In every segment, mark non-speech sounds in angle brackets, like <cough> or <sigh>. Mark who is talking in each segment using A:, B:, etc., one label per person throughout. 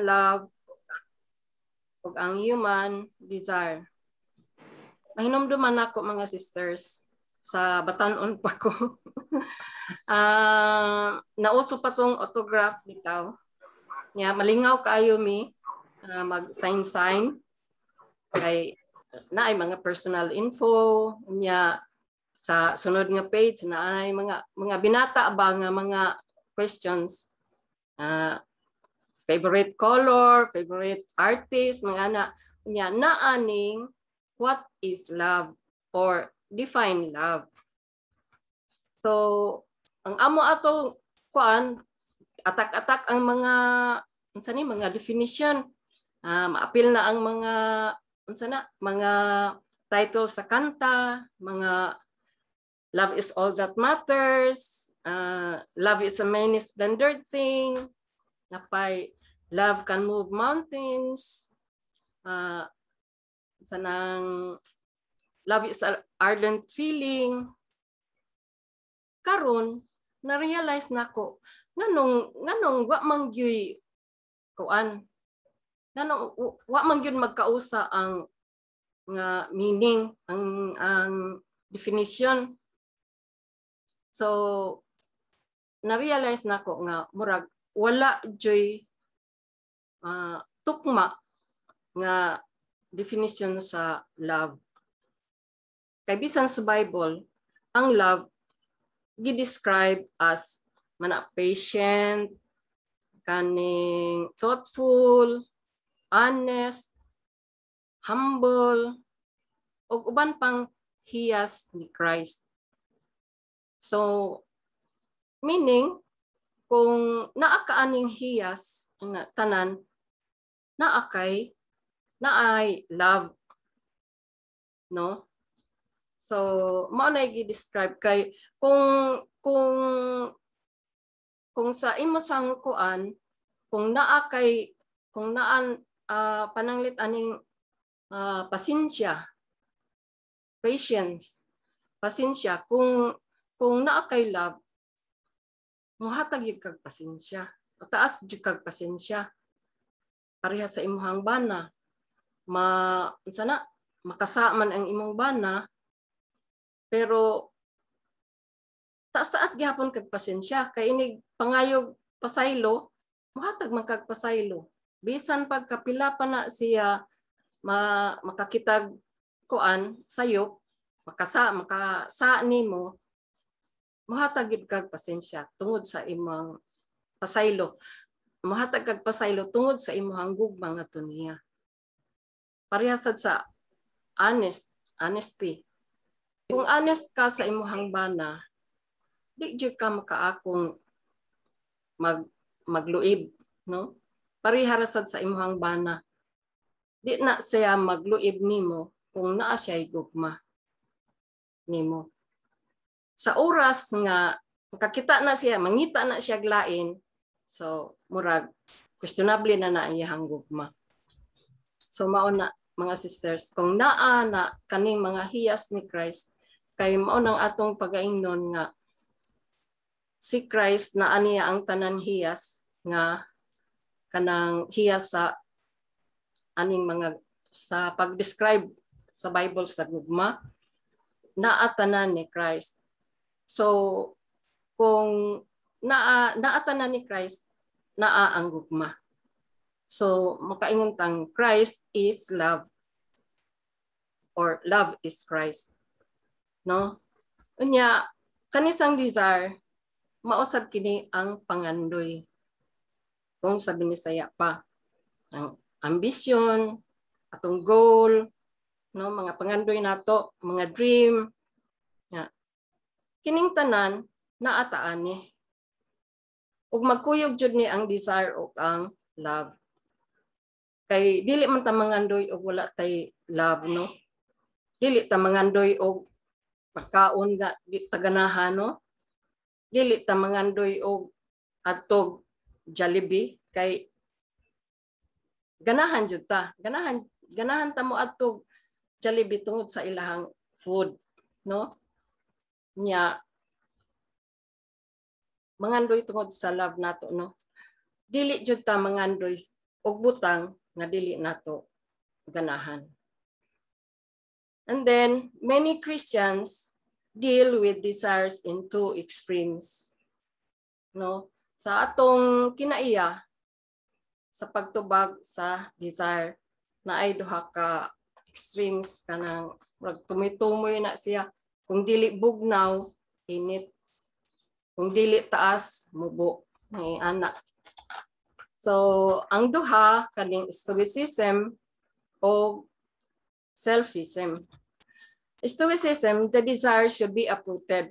A: love ug ang human desire. Mahinumduman ako mga sisters sa batanon pa ko. uh, <laughs> nauso pa tong autograph bitaw. Nya yeah, malingaw kaayo mi uh, ah, mag sign sign kay naay mga personal info nya sa sunod nga page naay mga mga binata ba nga mga questions uh, favorite color, favorite artist, mga na niya naaning what is love or define love. So, ang amo ato kuan atak-atak ang mga unsa ni mga definition. Uh, maapil na ang mga unsa na mga title sa kanta, mga love is all that matters, uh, love is a many splendid thing, Nakpay, love can move mountains. Uh, ah, sanang love is an ardent feeling. Karon, na-realize nako nganong nganong wa mangyoy kuan nganong wa mangyoy magkausa ang nga meaning ang ang definition so na-realize nako nga murag wala joy uh, tukma nga definition sa love. Kay bisan sa Bible, ang love gi-describe as mana patient, kaning thoughtful, honest, humble, ug uban pang hiyas ni Christ. So meaning kung naa kaaning hiyas nga tanan naa kay naay love no so mao na gi-describe kay kung kung kung sa imo sang kuan kung naa kay kung naan uh, pananglit aning uh, pasinsya patience pasensya kung kung naa kay love Muhatag yung kag pasensya. O taas yung kag pasensya. Pareha sa imuhang bana. Ma, sana, makasaman ang imong bana. Pero taas-taas gihapon kag pasensya kay inig pangayog pasaylo muhatag man kag pasaylo bisan pagkapila pa na siya ma, makakitag kuan sayo makasa makasa nimo Muhatag gid kag pasensya tungod sa imong pasaylo. Muhatag kag pasaylo tungod sa imong gugma nga niya. Parehasad sa honest, honesty. Kung honest ka sa imong bana, di jud ka makaakong mag magluib, no? Pariharasad sa imong bana. Di na siya magluib nimo kung naa siya gugma nimo sa oras nga makakita na siya, mangita na siya glain, so murag questionable na na ang iyang gugma. So mauna mga sisters, kung naa na kaning mga hiyas ni Christ, kay mao nang atong pagaingnon nga si Christ na aniya ang tanan hiyas nga kanang hiyas sa aning mga sa pag-describe sa Bible sa gugma naa tanan ni Christ So, kung naa, naatan ni Christ, naa ang gugma. So, makainguntang Christ is love or love is Christ. No? Unya, kanisang desire, mausab kini ang pangandoy. Kung sabi ni saya pa, ang ambition, atong goal, no mga pangandoy nato, mga dream, Kining tanan naataan ni. Ug magkuyog jud ni ang desire o ang love. Kay dili man ta mangandoy og wala tay love no. Dili ta mangandoy og pagkaon nga taganahan no. Dili ta mangandoy og atog jalebi kay ganahan jud ta. Ganahan ganahan ta mo atog jalebi tungod sa ilahang food no niya mangandoy tungod sa love nato no dili jud ta mangandoy og butang nga dili nato ganahan and then many christians deal with desires in two extremes no sa atong kinaiya sa pagtubag sa desire na ay duha ka extremes kanang murag tumitumoy na siya kung dili bugnaw, init. Kung dili taas, mubo. May anak. So, ang duha kaning stoicism o selfism. Stoicism, the desire should be uprooted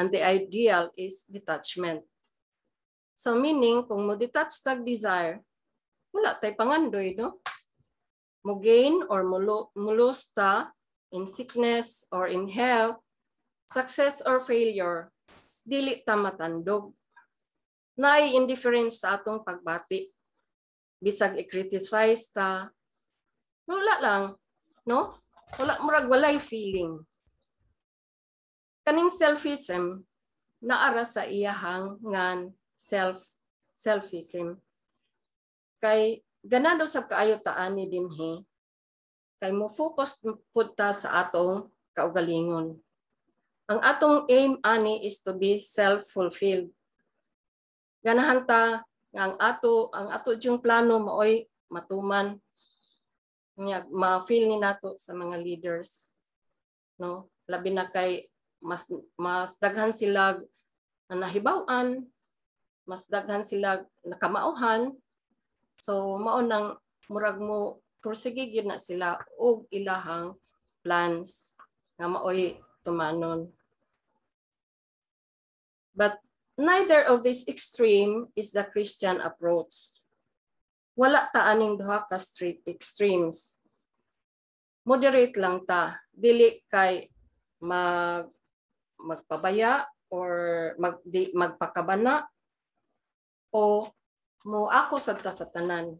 A: and the ideal is detachment. So meaning, kung mo detach tag desire, wala tay pangandoy, no? Mo gain or mo lose ta in sickness or in health, success or failure, dili ta matandog. Naay indifference sa atong pagbati. Bisag i-criticize ta, wala lang, no? Wala murag walay feeling. Kaning selfism naara sa iyahang ngan self selfism. Kay ganado sa kaayo taan ni dinhi kay mo focus pud ta sa atong kaugalingon. Ang atong aim ani is to be self-fulfilled. Ganahan ta nga ang ato ang ato jung plano maoy matuman nga ma-feel ni nato sa mga leaders no labi na kay mas mas daghan sila na nahibaw-an mas daghan sila nakamauhan so mao nang murag mo prosigig yun na sila og ilahang plans nga maoy tumanon. But neither of these extreme is the Christian approach. Wala ta aning duha ka street extremes. Moderate lang ta, dili kay mag magpabaya or mag, di, magpakabana o mo ako sa ta tanan.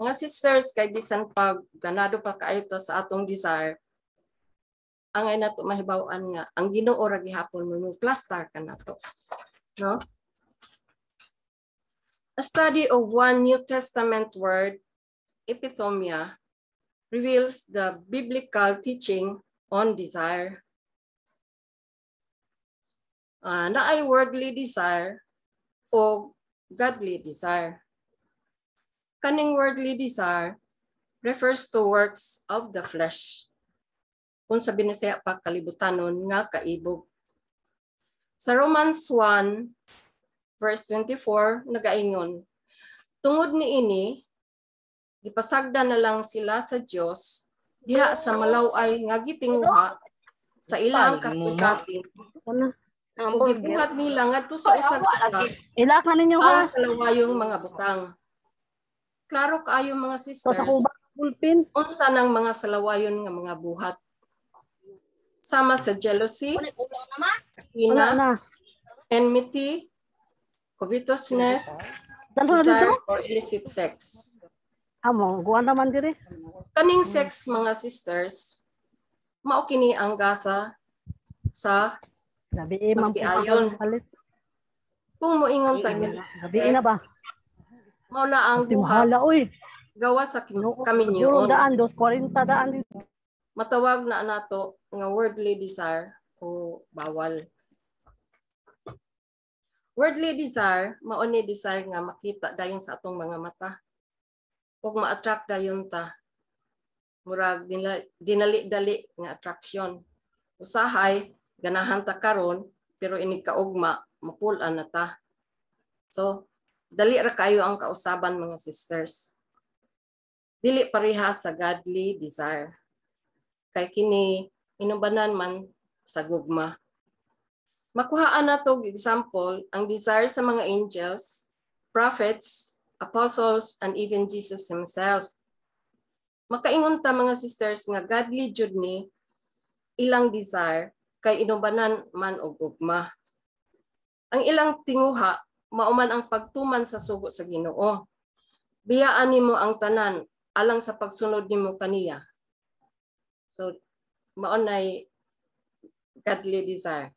A: Mga sisters, kay bisan pag ganado pa kaayo to sa atong desire, ang ay nato mahibaw-an nga ang Ginoo ra gihapon mo plaster ka nato. No? A study of one New Testament word, epithomia, reveals the biblical teaching on desire. Uh, ah, na ay worldly desire o godly desire. Kaning worldly desire refers to works of the flesh. Kung sabi na siya pa kalibutanon nga kaibog. Sa Romans 1, verse 24, nagaingon, Tungod ni ini, gipasagda na lang sila sa Dios diha sa malaway nga gitinguha sa ilang kasugdasin. Ug gibuhat nila ngadto sa usag usa. Ilak na ninyo ha. Ang salawayong mga butang. Klaro kayo mga sisters. Sa kubang pulpin. Unsa nang mga salawayon ng mga buhat. Sama sa jealousy, hina, enmity, covetousness, desire for illicit sex. Amo, guwan naman diri. Kaning sex mga sisters, mao kini ang gasa sa Grabe, ma'am. Kung moingon tayo. Grabe na ba? Mao na ang buhat. oy. Gawa sa kinu- kami niyo. daan dos 40 daan matawag na nato nga worldly desire o bawal. Worldly desire, mao ni desire nga makita dayon sa atong mga mata. Ug ma-attract dayon ta. Murag dinali-dali nga attraction. Usahay ganahan ta karon pero ini kaugma mapulan na ta. So Dali ra kayo ang kausaban mga sisters. Dili pareha sa godly desire. Kay kini inubanan man sa gugma. Makuhaan na to example ang desire sa mga angels, prophets, apostles, and even Jesus himself. Makaingon ta mga sisters nga godly journey ilang desire kay inubanan man og gugma ang ilang tinguha mauman ang pagtuman sa sugo sa Ginoo. Biyaan nimo ang tanan alang sa pagsunod nimo kaniya. So maon ay godly desire.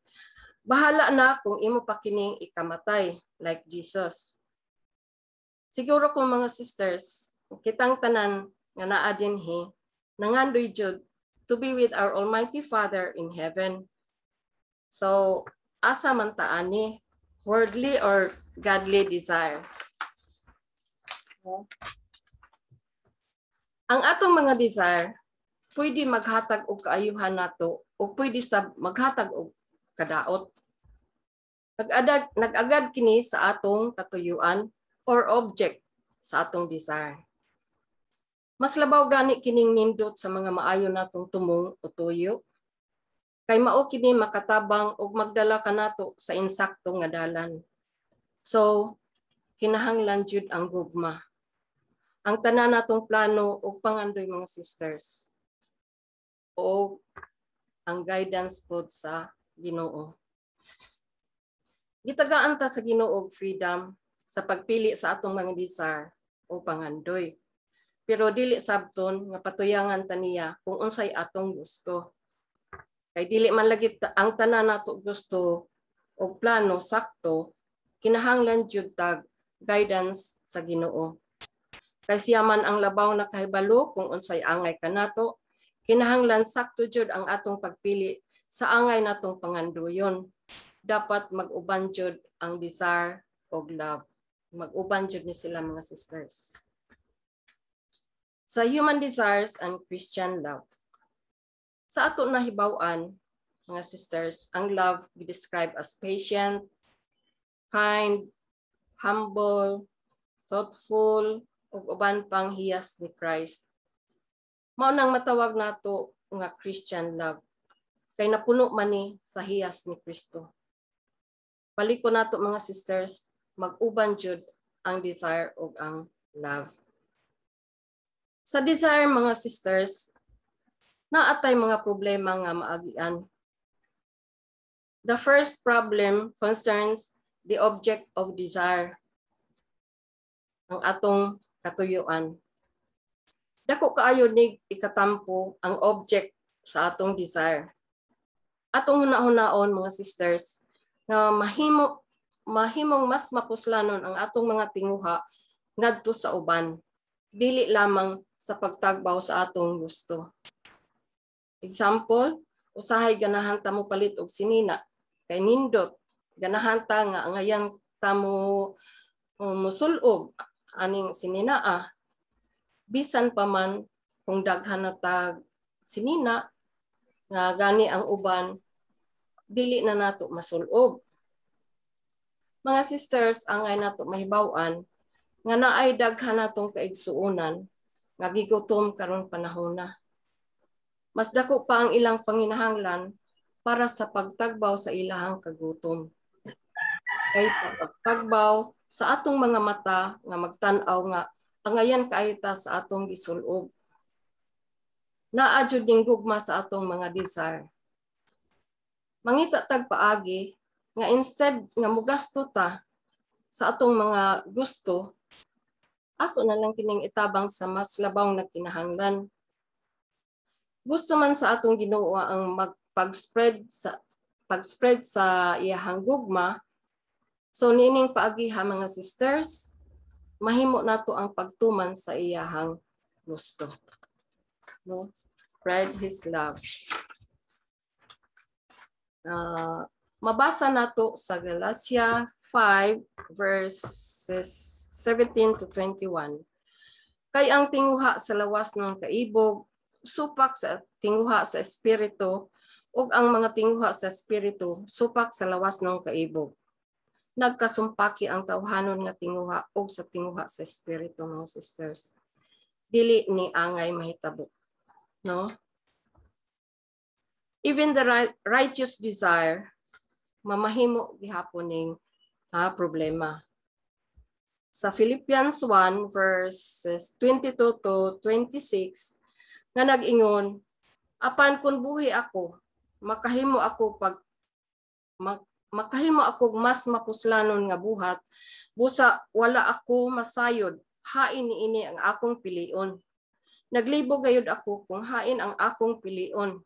A: Bahala na kung imo pa ikamatay like Jesus. Siguro kung mga sisters, kitang tanan nga naa dinhi nangandoy jud to be with our almighty Father in heaven. So asa man ta ani worldly or godly desire. Ang atong mga desire pwede maghatag og kaayuhan nato o pwede sa maghatag og kadaot. Nagagad nagagad kini sa atong katuyuan or object sa atong desire. Mas labaw gani kining nindot sa mga maayo natong tumong o tuyo. Kay mao kini makatabang og magdala kanato sa insakto nga dalan So, kinahanglan jud ang gugma. Ang tanan natong plano o pangandoy mga sisters o ang guidance po sa Ginoo. Gitagaan ta sa Ginoo freedom sa pagpili sa atong mga bisar o pangandoy. Pero dili sabton nga patuyangan ta niya kung unsay atong gusto. Kay dili man lagi ta ang tanan nato gusto o plano sakto kinahanglan jud tag guidance sa Ginoo. Kay siya man ang labaw na kahibalo kung unsay angay kanato, kinahanglan sakto jud ang atong pagpili sa angay natong panganduyon. Dapat mag-uban jud ang desire og love. Mag-uban jud ni sila mga sisters. Sa human desires and Christian love. Sa ato na hibaw-an, mga sisters, ang love we describe as patient, kind, humble, thoughtful, ug uban pang hiyas ni Christ. Mao nang matawag nato nga Christian love kay napuno man ni sa hiyas ni Kristo. Paliko nato mga sisters, mag-uban jud ang desire ug ang love. Sa desire mga sisters, naatay mga problema nga maagian. The first problem concerns the object of desire ang atong katuyuan. Dako kaayo ni ikatampo ang object sa atong desire. Atong hunahunaon mga sisters nga mahimo mahimong mas mapuslanon ang atong mga tinguha ngadto sa uban dili lamang sa pagtagbaw sa atong gusto. Example, usahay ganahan ta mo palit og sinina kay nindot ganahanta nga ngayon tamo musulog aning sininaa ah. bisan pa man kung daghan na tag sinina nga gani ang uban dili na nato masulob mga sisters ang ay nato mahibaw-an nga naay daghan natong kaigsuonan nga gigutom karon panahon na mas dako pa ang ilang panginahanglan para sa pagtagbaw sa ilahang kagutom kay sa pagpagbaw sa atong mga mata nga magtan-aw nga angayan kaayta sa atong gisulob. Naa jud ning gugma sa atong mga desire. Mangita tag paagi nga instead nga mugasto ta sa atong mga gusto, ato na lang kining itabang sa mas labaw na kinahanglan. Gusto man sa atong Ginoo ang magpag-spread sa pag-spread sa iyahang gugma So nining paagiha mga sisters, mahimo nato ang pagtuman sa iyahang gusto. No? Spread his love. Uh, mabasa nato sa Galatia 5 verses 17 to 21. Kay ang tinguha sa lawas ng kaibog, supak sa tinguha sa espiritu, ug ang mga tinguha sa espiritu, supak sa lawas ng kaibog nagkasumpaki ang tawhanon nga tinguha og sa tinguha sa espiritu mga sisters dili ni angay mahitabo no even the righteous desire mamahimo gihapon ha, problema sa Philippians 1 verses 22 to 26 nga nag-ingon apan kun buhi ako makahimo ako pag mag, makahimo akog mas mapuslanon nga buhat busa wala ako masayod hain ni ini ang akong pilion naglibo gayud ako kung hain ang akong pilion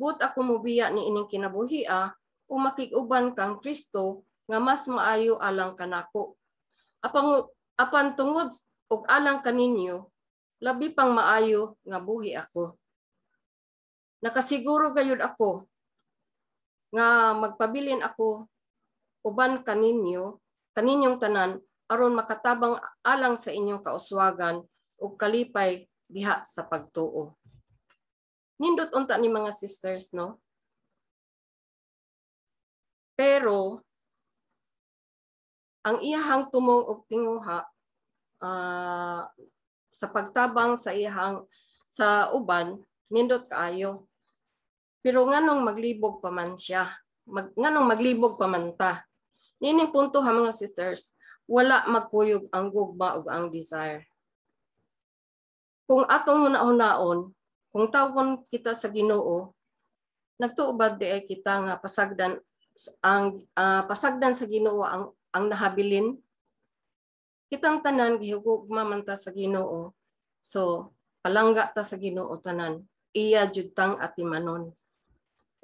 A: but ako mubiya ni ining kinabuhia o makiguban kang Kristo nga mas maayo alang kanako apang apan tungod og alang kaninyo labi pang maayo nga buhi ako nakasiguro gayud ako nga magpabilin ako uban kaninyo kaninyong tanan aron makatabang alang sa inyong kauswagan ug kalipay diha sa pagtuo. Nindot unta ni mga sisters no. Pero ang iyahang tumong og tinguha uh, sa pagtabang sa iyahang sa uban nindot kaayo pero nganong maglibog pa man siya. Mag, nganong maglibog pa man ta. Nining punto ha mga sisters, wala magkuyog ang gugma ug ang desire. Kung atong unaon kung tawon kita sa Ginoo, nagtuobad di ay kita nga pasagdan ang uh, pasagdan sa Ginoo ang ang nahabilin kitang tanan gihugma man ta sa Ginoo so palangga ta sa Ginoo tanan iya jud tang atimanon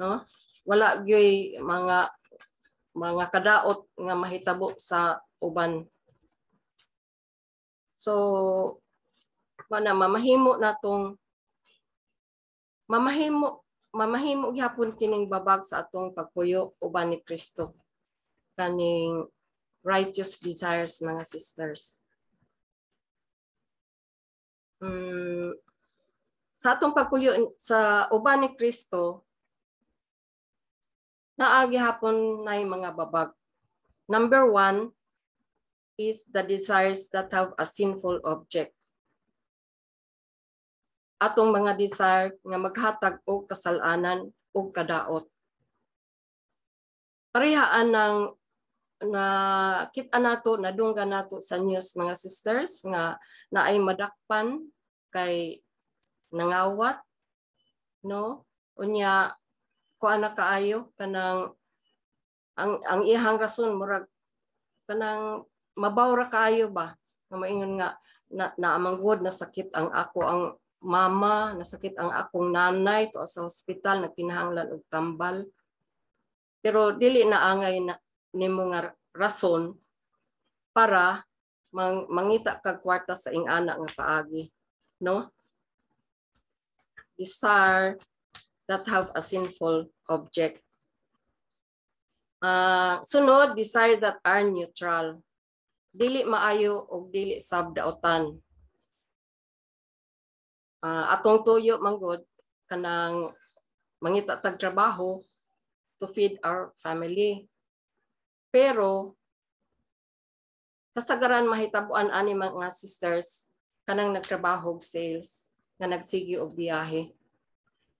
A: no wala gyoy mga mga kadaot nga mahitabo sa uban so mana mamahimo natong mamahimo mamahimo gyapon kining babag sa atong pagpuyo uban ni Kristo kaning righteous desires mga sisters um, sa atong pagpuyo sa uban ni Kristo naagi hapon na yung mga babag. Number one is the desires that have a sinful object. Atong mga desire nga maghatag og kasalanan og kadaot. Parihaan ng na kita nato na dungga nato sa news mga sisters nga naay madakpan kay nangawat no unya kuan na kaayo kanang ang ang ihang rason murag kanang mabaw ra kaayo ba nga maingon nga na, naamanggod na sakit ang ako ang mama nasakit ang akong nanay to sa na kinahanglan og tambal pero dili na angay na nimo nga rason para mang, mangita kag kwarta sa ing anak nga paagi no desire that have a sinful object. Uh, sunod, desire that are neutral. Dili maayo o dili sabdaotan. Uh, ah, atong tuyo manggod kanang mangita tag trabaho to feed our family. Pero kasagaran mahitabuan ani mga sisters kanang nagtrabaho og sales na nagsigi og biyahe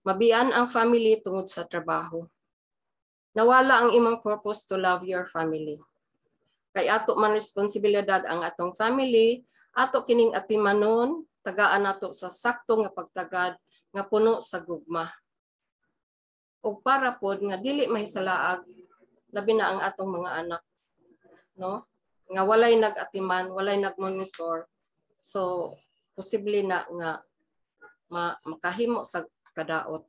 A: Mabian ang family tungod sa trabaho. Nawala ang imong purpose to love your family. Kay ato man responsibilidad ang atong family, ato kining atimanon, tagaan nato sa sakto nga pagtagad nga puno sa gugma. O para pod nga dili mahisalaag labi na ang atong mga anak no nga walay nagatiman walay nagmonitor so posible na nga ma, makahimo sa kadaot.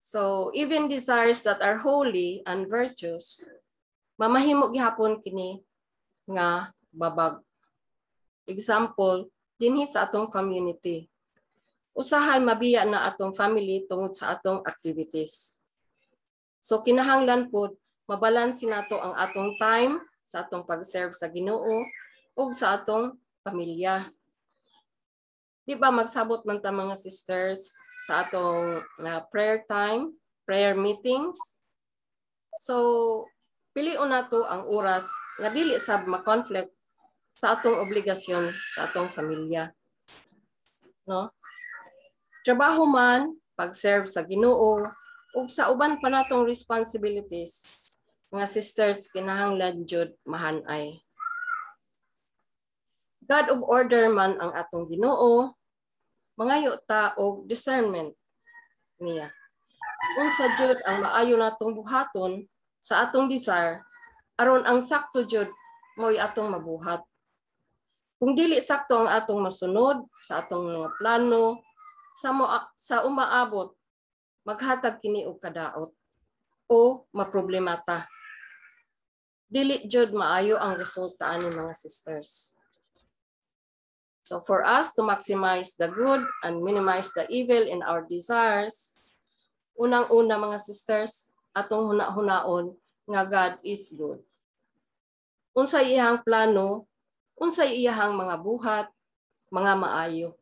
A: So even desires that are holy and virtuous, mamahimo gihapon kini nga babag. Example, dinhi sa atong community. Usahay mabiya na atong family tungod sa atong activities. So kinahanglan po, mabalansi nato ang atong time sa atong pag-serve sa Ginoo ug sa atong pamilya. Di ba magsabot man ta mga sisters sa atong uh, prayer time, prayer meetings. So piliun nato ang oras nga dili sab ma-conflict sa atong obligasyon sa atong pamilya. No? Trabaho man, pag-serve sa Ginoo ug sa uban pa natong responsibilities mga sisters kinahanglan jud mahanay. God of order man ang atong Ginoo mangayo ta og discernment niya. Unsa jud ang maayo natong buhaton sa atong desire aron ang sakto jud mo'y atong mabuhat. Kung dili sakto ang atong masunod sa atong mga plano sa mo, sa umaabot maghatag kini og kadaot o maproblemata. Dili jud maayo ang resulta ni mga sisters. So for us to maximize the good and minimize the evil in our desires, unang-una mga sisters, atong huna-hunaon nga God is good. Unsay iyang plano, unsay iyang mga buhat, mga maayo.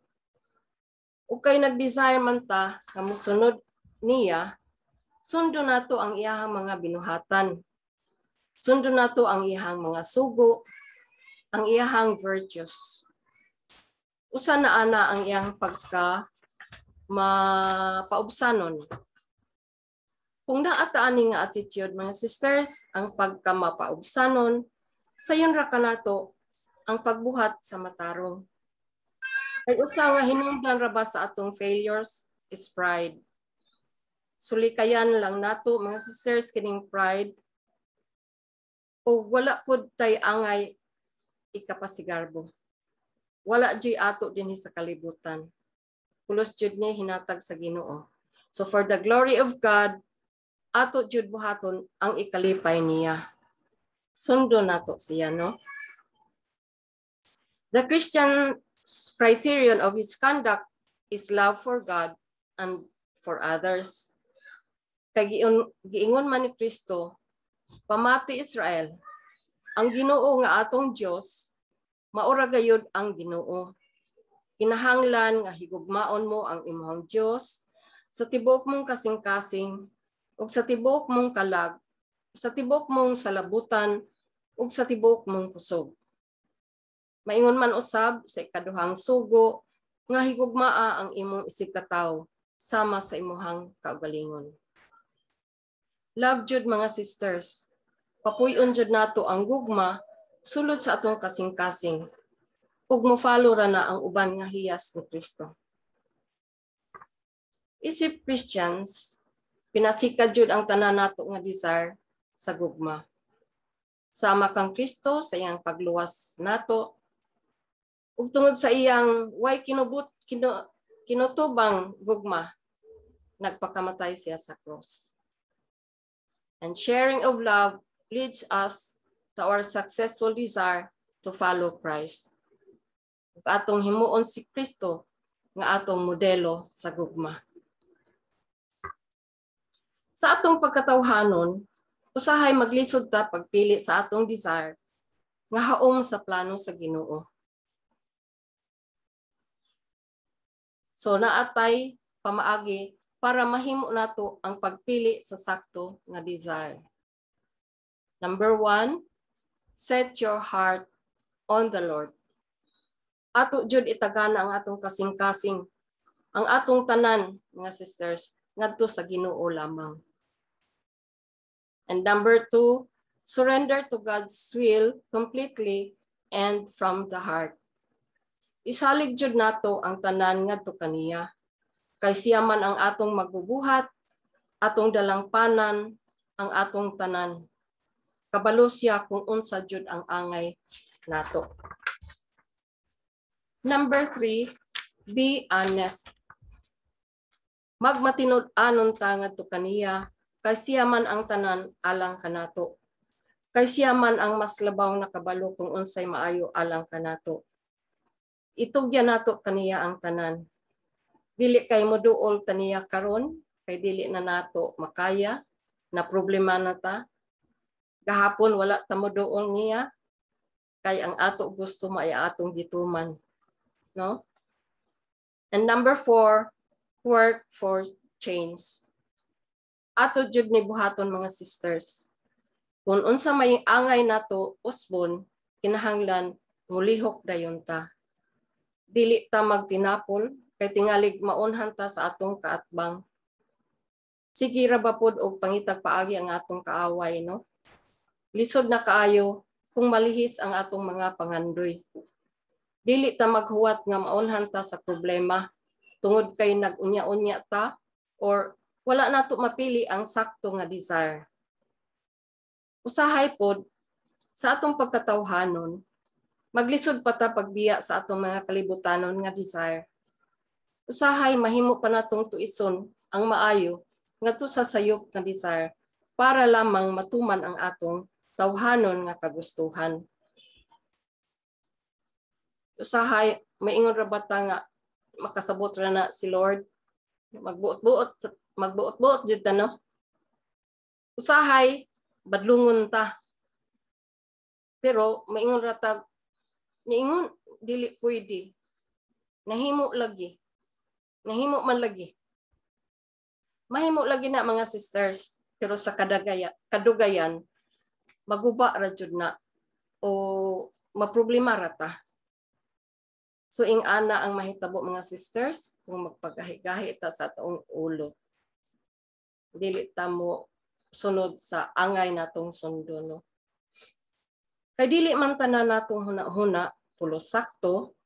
A: Ug kay nagdesire man ta nga mosunod niya, sundo nato ang iyang mga binuhatan. Sundo nato ang iyang mga sugo, ang iyang virtues usa na ana ang iyang pagka mapaubsanon. Kung naataani nga attitude mga sisters, ang pagka mapaubsanon, sayon ra kanato ang pagbuhat sa matarong. Ay usa nga hinungdan ra ba sa atong failures is pride. Sulikayan lang nato mga sisters kining pride o wala pud tay angay ikapasigarbo wala jud ato dinhi sa kalibutan. Pulos jud ni hinatag sa Ginoo. So for the glory of God, ato jud buhaton ang ikalipay niya. Sundo nato siya, no? The Christian criterion of his conduct is love for God and for others. Kay giingon man ni Kristo, pamati Israel, ang Ginoo nga atong Dios Maura gayud ang Ginoo. Kinahanglan nga higugmaon mo ang imong Dios sa tibok mong kasing-kasing ug sa tibok mong kalag, sa tibok mong salabutan ug sa tibok mong kusog. Maingon man usab sa ikaduhang sugo nga higugmaa ang imong isip sama sa imuhang kaugalingon. Love jud mga sisters, papuyon jud nato ang gugma sulod sa atong kasing-kasing ug mo-follow ra na ang uban nga hiyas ni Kristo. Isip Christians, pinasikad jud ang tanan nato nga desire sa gugma. Sama kang Kristo sa iyang pagluwas nato ug tungod sa iyang way kinubot kino, kinutubang gugma nagpakamatay siya sa cross. And sharing of love leads us to our successful desire to follow Christ. Ug atong himuon si Kristo nga atong modelo sa gugma. Sa atong pagkatawhanon, usahay maglisod ta pagpili sa atong desire nga haom sa plano sa Ginoo. So naatay pamaagi para mahimo nato ang pagpili sa sakto nga desire. Number one, set your heart on the Lord. Ato jud itagana ang atong kasing-kasing, ang atong tanan, mga sisters, ngadto sa Ginoo lamang. And number two, surrender to God's will completely and from the heart. Isalig jud nato ang tanan ngadto kaniya. Kay siya man ang atong magbubuhat, atong dalangpanan, ang atong tanan kabalo siya kung unsa jud ang angay nato. Number three, be honest. Magmatinod anon tangad to kaniya kay siya man ang tanan alang kanato. Kay siya man ang mas labaw na kabalo kung unsay maayo alang kanato. Itugya nato kaniya ang tanan. Dili kay moduol taniya karon kay dili na nato makaya na problema na ta Kahapon wala tamo doon niya kay ang ato gusto may atong gituman. No? And number four, work for change. Ato jud ni buhaton mga sisters. Kung unsa may angay nato usbon, kinahanglan mulihok dayon ta. Dili ta magtinapol kay tingalig maunhan ta sa atong kaatbang. Sige ra ba pod og pangitag paagi ang atong kaaway no? lisod na kaayo kung malihis ang atong mga pangandoy. Dili ta maghuwat nga maunhan ta sa problema tungod kay nagunya-unya ta or wala nato mapili ang sakto nga desire. Usahay pod sa atong pagkatawhanon, maglisod pa ta pagbiya sa atong mga kalibutanon nga desire. Usahay mahimo pa natong tuison ang maayo ngadto sa sayop nga desire para lamang matuman ang atong tawhanon nga kagustuhan. Usahay maingon ra bata nga makasabot ra na si Lord magbuot-buot magbuot-buot jud ta no. Usahay badlungon ta. Pero maingon ra ta niingon dili pwede. Nahimo lagi. Nahimo man lagi. Mahimo lagi na mga sisters pero sa kadagaya, kadugayan maguba ra jud na o maproblema ra ta. So ing ana ang mahitabo mga sisters kung magpagahi-gahi ta sa taong ulo. Dili ta mo sunod sa angay natong sundo no. Kay dili man tanan natong huna-huna pulos sakto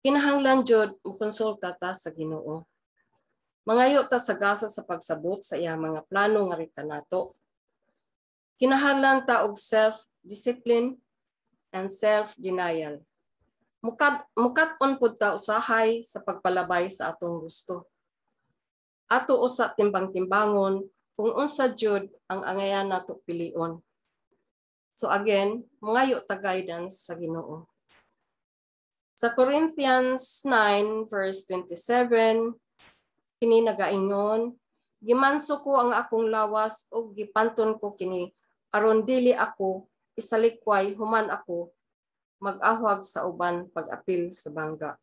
A: kinahanglan jud konsulta ta sa Ginoo. Mangayo ta sa gasa sa pagsabot sa iyang mga plano nga rita nato Kinahanglan ta og self-discipline and self-denial. Mukat mukat-on pud ta usahay sa pagpalabay sa atong gusto. Ato usa timbang-timbangon kung unsa jud ang angayan nato pilion. So again, mangayo ta guidance sa Ginoo. Sa Corinthians 9 verse 27, kini nagaingon, gimanso ko ang akong lawas o gipanton ko kini aron dili ako isalikway human ako mag-ahwag sa uban pag-apil sa bangga.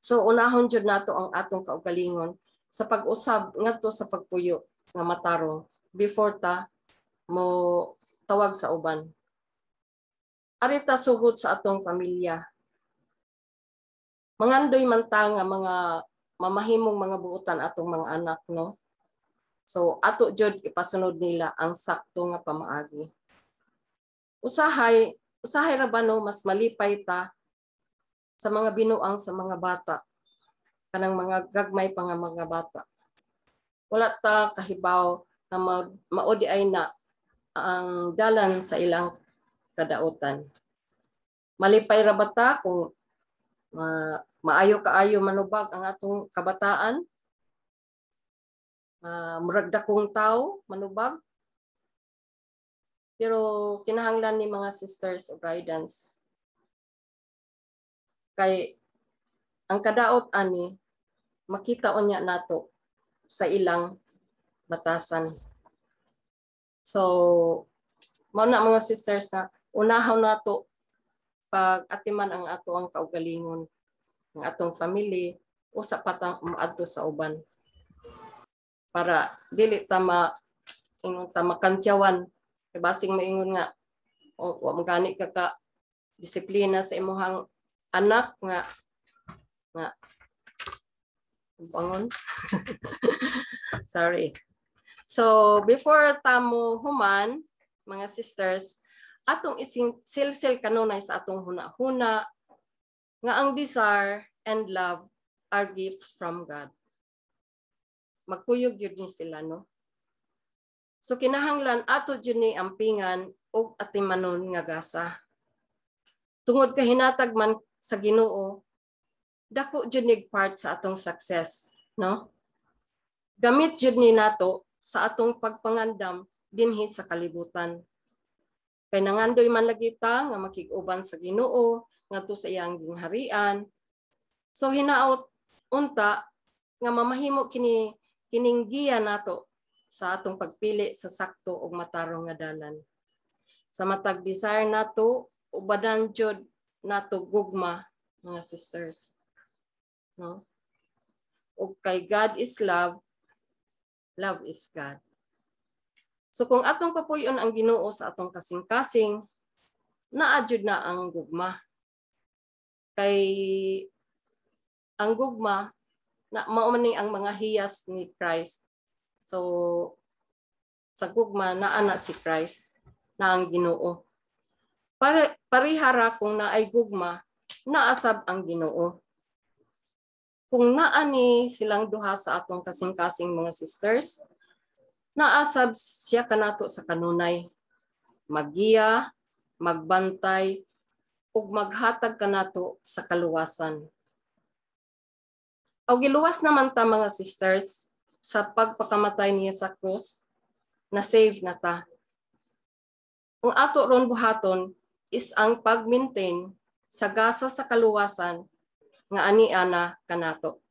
A: So unahon jud nato ang atong kaugalingon sa pag-usab ngadto sa pagpuyo nga matarong before ta mo tawag sa uban. Arita ta sugod sa atong pamilya. Mangandoy man ta nga mga mamahimong mga buutan atong mga anak no So ato jud ipasunod nila ang sakto nga pamaagi. Usahay usahay ra ba no mas malipay ta sa mga binuang sa mga bata kanang mga gagmay pa nga mga bata. Wala ta kahibaw na ma- maodi ay na ang dalan sa ilang kadaotan. Malipay ra bata kung ma, maayo kaayo manubag ang atong kabataan uh, murag dakong tao manubag pero kinahanglan ni mga sisters o guidance kay ang kadaot ani makita unya nato sa ilang batasan so mao na mga sisters na unahaw nato pag atiman ang ato ang kaugalingon ang atong family o sa patang adto sa uban para dili tama ingon ta makantyawan kay basing maingon nga o wa magani ka ka disiplina sa imong anak nga nga bangon <laughs> sorry so before tamo human mga sisters atong isilsil kanunay sa atong huna-huna nga ang desire and love are gifts from God magkuyog yun din sila, no? So kinahanglan ato yun ni ampingan o manon nga gasa. Tungod ka hinatag man sa ginoo, dako yun ni part sa atong success, no? Gamit yun ni nato sa atong pagpangandam dinhi sa kalibutan. Kay nangandoy man lagi ta nga makiguban sa ginoo, ngadto sa iyang gingharian. So hinaot unta nga mamahimo kini kininggiya nato sa atong pagpili sa sakto ug matarong nga dalan. Sa matag desire nato ubadan jud nato gugma mga sisters. No? Ug kay God is love, love is God. So kung atong papuyon ang Ginoo sa atong kasing-kasing, naadjud na ang gugma. Kay ang gugma na mao ni ang mga hiyas ni Christ. So sa gugma na ana si Christ na ang Ginoo. para parihara kung na ay gugma naasab ang Ginoo. Kung naani silang duha sa atong kasing-kasing mga sisters, naasab siya kanato sa kanunay. Magiya, magbantay, ug maghatag kanato sa kaluwasan o giluwas naman ta mga sisters sa pagpakamatay niya sa krus, na save na ta. Ang ato ron buhaton is ang pag-maintain sa gasa sa kaluwasan nga ani ana kanato.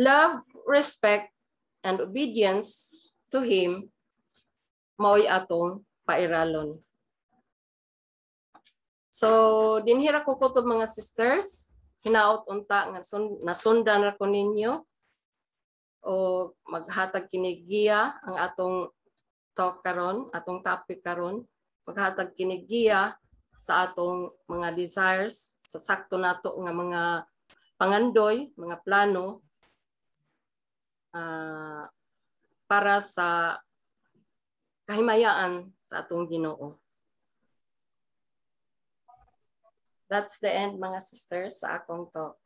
A: Love, respect, and obedience to Him mao'y atong pairalon. So, dinhi ko ko to mga sisters. Hinaot unta nga sun, nasundan ra ko ninyo o maghatag kinigiya ang atong talk karon, atong topic karon. Maghatag kinigiya sa atong mga desires, sa sakto nato nga mga pangandoy, mga plano uh, para sa kahimayaan sa atong Ginoo. That's the end mga sisters sa akong talk.